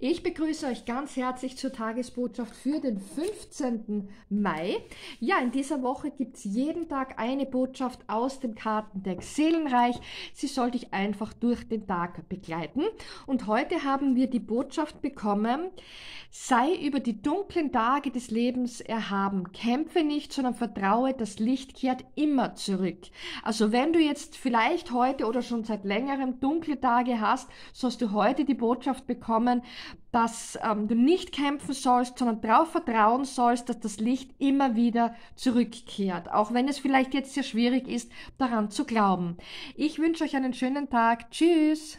Ich begrüße euch ganz herzlich zur Tagesbotschaft für den 15. Mai. Ja, in dieser Woche gibt es jeden Tag eine Botschaft aus dem Kartendeck Seelenreich. Sie soll dich einfach durch den Tag begleiten. Und heute haben wir die Botschaft bekommen, sei über die dunklen Tage des Lebens erhaben. Kämpfe nicht, sondern vertraue, das Licht kehrt immer zurück. Also wenn du jetzt vielleicht heute oder schon seit längerem dunkle Tage hast, sollst du heute die Botschaft bekommen, dass ähm, du nicht kämpfen sollst, sondern darauf vertrauen sollst, dass das Licht immer wieder zurückkehrt, auch wenn es vielleicht jetzt sehr schwierig ist, daran zu glauben. Ich wünsche euch einen schönen Tag. Tschüss!